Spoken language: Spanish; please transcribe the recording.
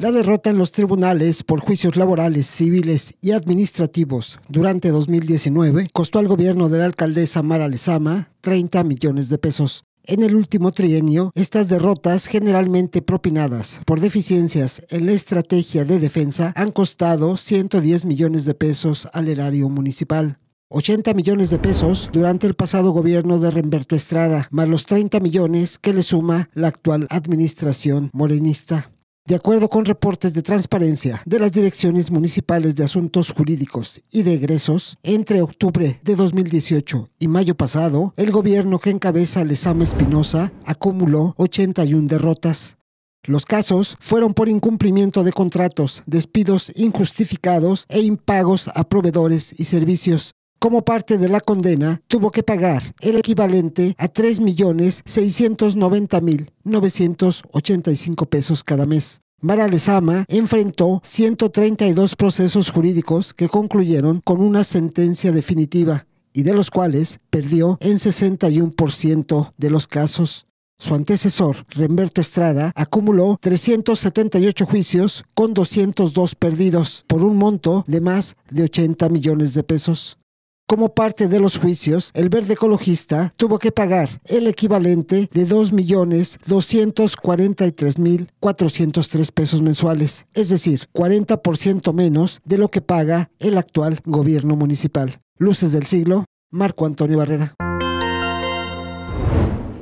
La derrota en los tribunales por juicios laborales, civiles y administrativos durante 2019 costó al gobierno de la alcaldesa Mara Lezama 30 millones de pesos. En el último trienio, estas derrotas, generalmente propinadas por deficiencias en la estrategia de defensa, han costado 110 millones de pesos al erario municipal. 80 millones de pesos durante el pasado gobierno de Remberto Estrada, más los 30 millones que le suma la actual administración morenista. De acuerdo con reportes de transparencia de las direcciones municipales de asuntos jurídicos y de egresos, entre octubre de 2018 y mayo pasado, el gobierno que encabeza Lezama Espinosa acumuló 81 derrotas. Los casos fueron por incumplimiento de contratos, despidos injustificados e impagos a proveedores y servicios, como parte de la condena, tuvo que pagar el equivalente a 3.690.985 pesos cada mes. Mara Lezama enfrentó 132 procesos jurídicos que concluyeron con una sentencia definitiva y de los cuales perdió en 61% de los casos. Su antecesor, Remberto Estrada, acumuló 378 juicios con 202 perdidos por un monto de más de 80 millones de pesos. Como parte de los juicios, el verde ecologista tuvo que pagar el equivalente de 2.243.403 pesos mensuales, es decir, 40% menos de lo que paga el actual gobierno municipal. Luces del siglo, Marco Antonio Barrera.